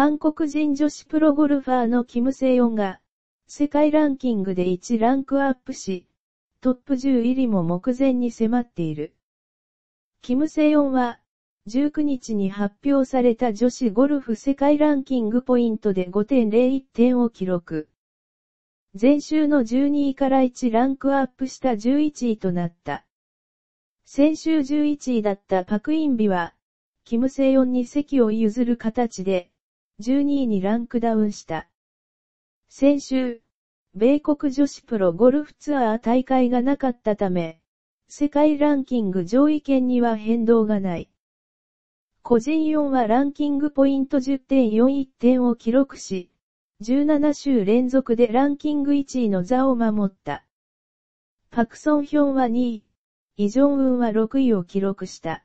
韓国人女子プロゴルファーのキム・セヨンが、世界ランキングで1ランクアップし、トップ10入りも目前に迫っている。キム・セヨンは、19日に発表された女子ゴルフ世界ランキングポイントで5.01点を記録。前週の12位から1ランクアップした11位となった。先週11位だったパクインビは、キム・セヨンに席を譲る形で、12位にランクダウンした。先週、米国女子プロゴルフツアー大会がなかったため、世界ランキング上位圏には変動がない。個人4はランキングポイント10.41点を記録し、17週連続でランキング1位の座を守った。パクソンヒョンは2位、イジョンウンは6位を記録した。